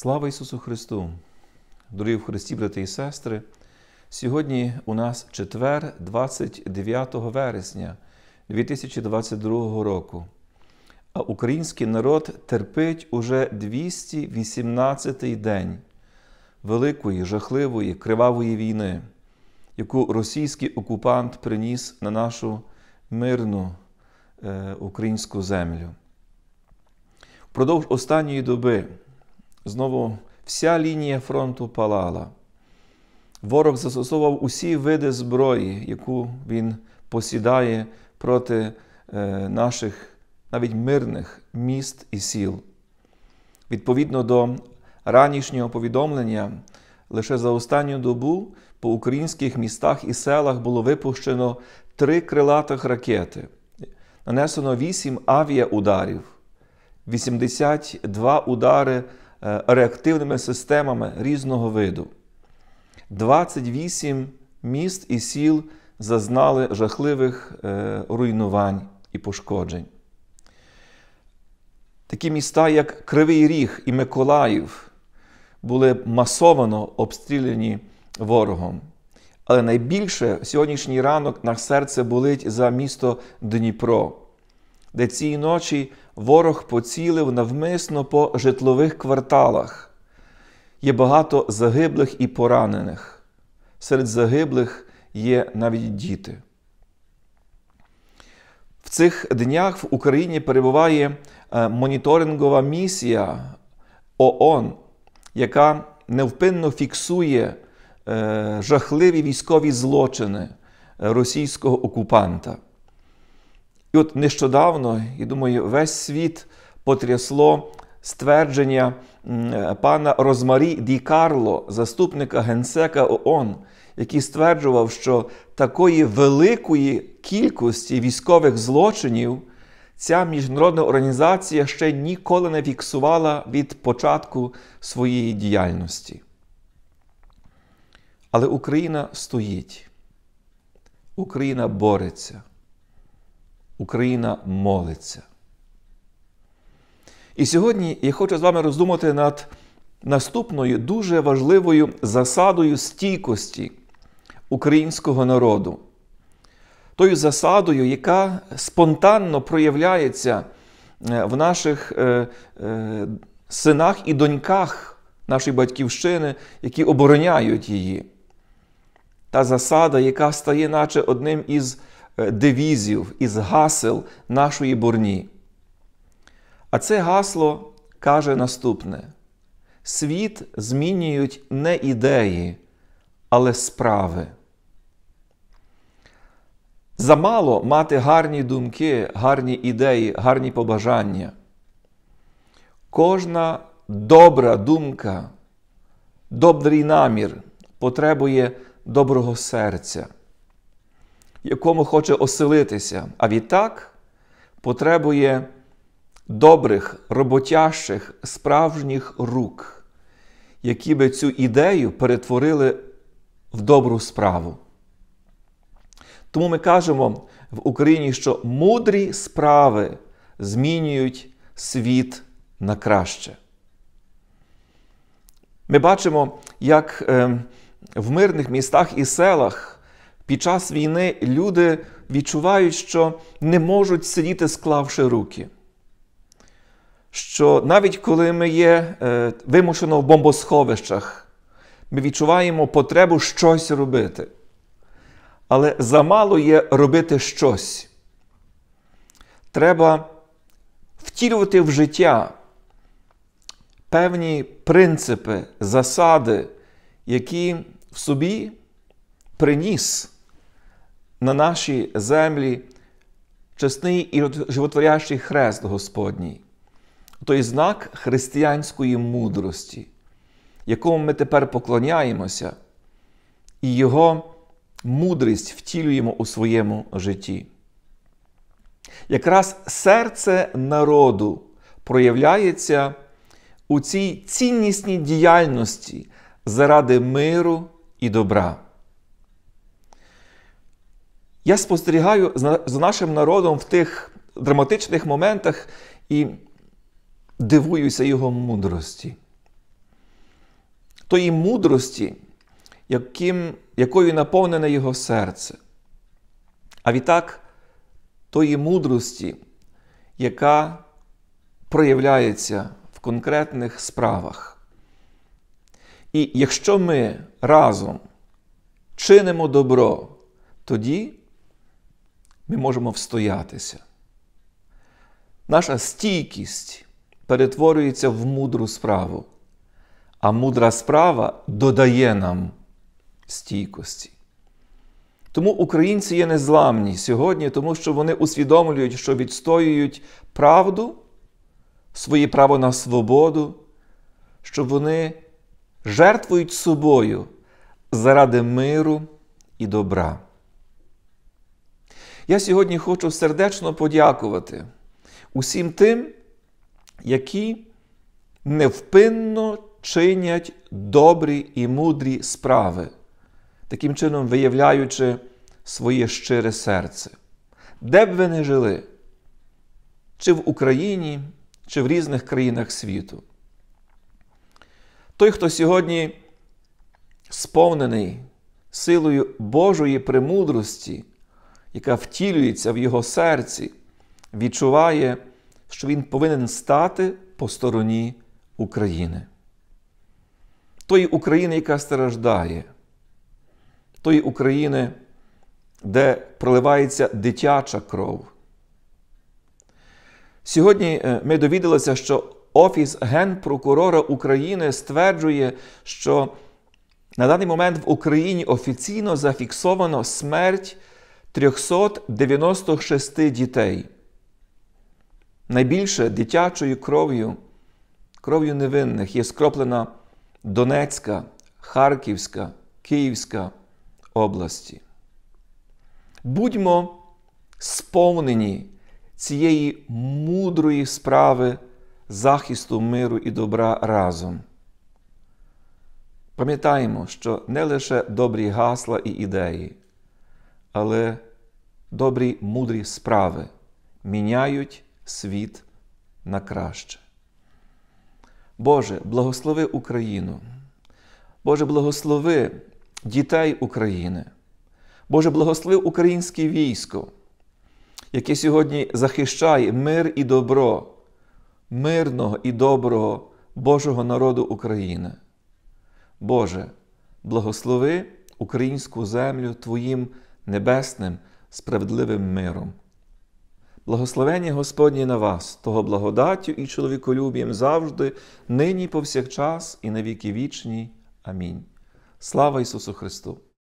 Слава Ісусу Христу! Дорогі в Христі, брати і сестри! Сьогодні у нас четвер, 29 вересня 2022 року, а український народ терпить уже 218-й день великої, жахливої, кривавої війни, яку російський окупант приніс на нашу мирну е, українську землю. Впродовж останньої доби. Знову вся лінія фронту палала. Ворог застосовував усі види зброї, яку він посідає проти е, наших навіть мирних міст і сіл. Відповідно до ранішнього повідомлення, лише за останню добу по українських містах і селах було випущено три крилатих ракети, нанесено вісім авіаударів, 82 удари Е, реактивними системами різного виду. 28 міст і сіл зазнали жахливих е, руйнувань і пошкоджень. Такі міста, як Кривий Ріг і Миколаїв, були масовано обстріляні ворогом. Але найбільше сьогоднішній ранок на серце болить за місто Дніпро, де цієї ночі ворог поцілив навмисно по житлових кварталах. Є багато загиблих і поранених. Серед загиблих є навіть діти. В цих днях в Україні перебуває е, моніторингова місія ООН, яка невпинно фіксує е, жахливі військові злочини російського окупанта. І от нещодавно, і думаю, весь світ потрясло ствердження е, пана Розмарі Ді Карло, заступника генсека ООН, який стверджував, що такої великої кількості військових злочинів ця міжнародна організація ще ніколи не фіксувала від початку своєї діяльності. Але Україна стоїть, Україна бореться. Україна молиться. І сьогодні я хочу з вами роздумати над наступною дуже важливою засадою стійкості українського народу, тою засадою, яка спонтанно проявляється е, в наших е, е, синах і доньках нашої батьківщини, які обороняють її. Та засада, яка стає, наче одним із Е, девізів, із гасел нашої бурні. А це гасло каже наступне: світ змінюють не ідеї, але справи. Замало мати гарні думки, гарні ідеї, гарні побажання. Кожна добра думка, добрий намір потребує доброго серця якому хоче оселитися, а відтак потребує добрих, роботящих, справжніх рук, які би цю ідею перетворили в добру справу. Тому ми кажемо в Україні, що мудрі справи змінюють світ на краще. Ми бачимо, як е, в мирних містах і селах під час війни люди відчувають, що не можуть сидіти, склавши руки. Що навіть коли ми є е, вимушено в бомбосховищах, ми відчуваємо потребу щось робити. Але замало є робити щось. Треба втілювати в життя певні принципи, засади, які в собі приніс на наші землі чесний і животворящий хрест Господній, той знак християнської мудрості, якому ми тепер поклоняємося, і його мудрість втілюємо у своєму житті. Якраз серце народу проявляється у цій ціннісній діяльності заради миру і добра я спостерігаю з нашим народом в тих драматичних моментах і дивуюся його мудрості. Тої мудрості, яким, якою наповнене його серце. А відтак тої мудрості, яка проявляється в конкретних справах. І якщо ми разом чинимо добро, тоді ми можемо встоятися. Наша стійкість перетворюється в мудру справу, а мудра справа додає нам стійкості. Тому українці є незламні сьогодні, тому що вони усвідомлюють, що відстоюють правду, своє право на свободу, що вони жертвують собою заради миру і добра. Я сьогодні хочу сердечно подякувати усім тим, які невпинно чинять добрі і мудрі справи, таким чином виявляючи своє щире серце. Де б ви не жили, чи в Україні, чи в різних країнах світу. Той, хто сьогодні сповнений силою Божої премудрості, яка втілюється в його серці, відчуває, що він повинен стати по стороні України. Тої України, яка страждає, тої України, де проливається дитяча кров. Сьогодні е, ми довідалися, що Офіс Генпрокурора України стверджує, що на даний момент в Україні офіційно зафіксовано смерть 396 дітей. Найбільше дитячою кров'ю, кров'ю невинних є скроплена Донецька, Харківська, Київська області. Будьмо сповнені цієї мудрої справи захисту миру і добра разом. Пам'ятаємо, що не лише добрі гасла і ідеї, але добрі, мудрі справи міняють світ на краще. Боже, благослови Україну. Боже, благослови дітей України. Боже, благослови українське військо, яке сьогодні захищає мир і добро, мирного і доброго Божого народу України. Боже, благослови українську землю Твоїм небесним справедливим миром. Благословені Господні на вас, того благодаттю і чоловіколюбієм завжди, нині повсякчас, і на віки вічні. Амінь. Слава Ісусу Христу!